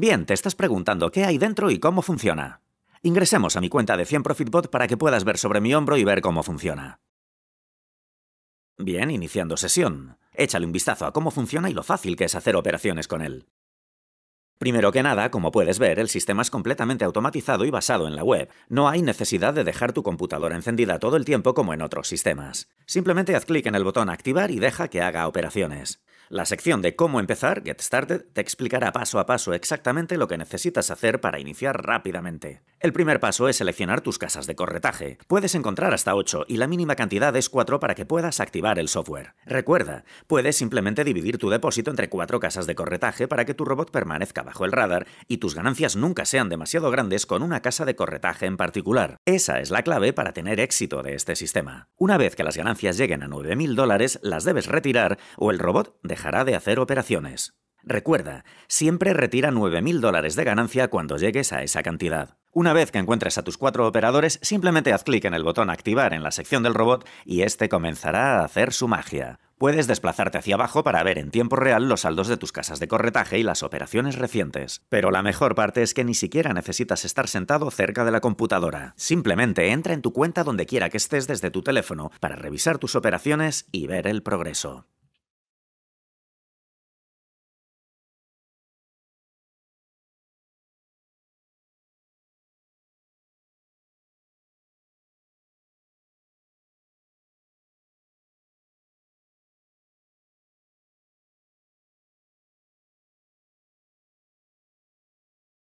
Bien, te estás preguntando qué hay dentro y cómo funciona. Ingresemos a mi cuenta de 100 ProfitBot para que puedas ver sobre mi hombro y ver cómo funciona. Bien, iniciando sesión. Échale un vistazo a cómo funciona y lo fácil que es hacer operaciones con él. Primero que nada, como puedes ver, el sistema es completamente automatizado y basado en la web. No hay necesidad de dejar tu computadora encendida todo el tiempo como en otros sistemas. Simplemente haz clic en el botón Activar y deja que haga operaciones. La sección de cómo empezar, Get Started, te explicará paso a paso exactamente lo que necesitas hacer para iniciar rápidamente. El primer paso es seleccionar tus casas de corretaje. Puedes encontrar hasta 8 y la mínima cantidad es 4 para que puedas activar el software. Recuerda, puedes simplemente dividir tu depósito entre 4 casas de corretaje para que tu robot permanezca bajo el radar y tus ganancias nunca sean demasiado grandes con una casa de corretaje en particular. Esa es la clave para tener éxito de este sistema. Una vez que las ganancias lleguen a 9.000 dólares, las debes retirar o el robot dejará de hacer operaciones. Recuerda, siempre retira 9.000 dólares de ganancia cuando llegues a esa cantidad. Una vez que encuentres a tus cuatro operadores, simplemente haz clic en el botón Activar en la sección del robot y este comenzará a hacer su magia. Puedes desplazarte hacia abajo para ver en tiempo real los saldos de tus casas de corretaje y las operaciones recientes. Pero la mejor parte es que ni siquiera necesitas estar sentado cerca de la computadora. Simplemente entra en tu cuenta donde quiera que estés desde tu teléfono para revisar tus operaciones y ver el progreso.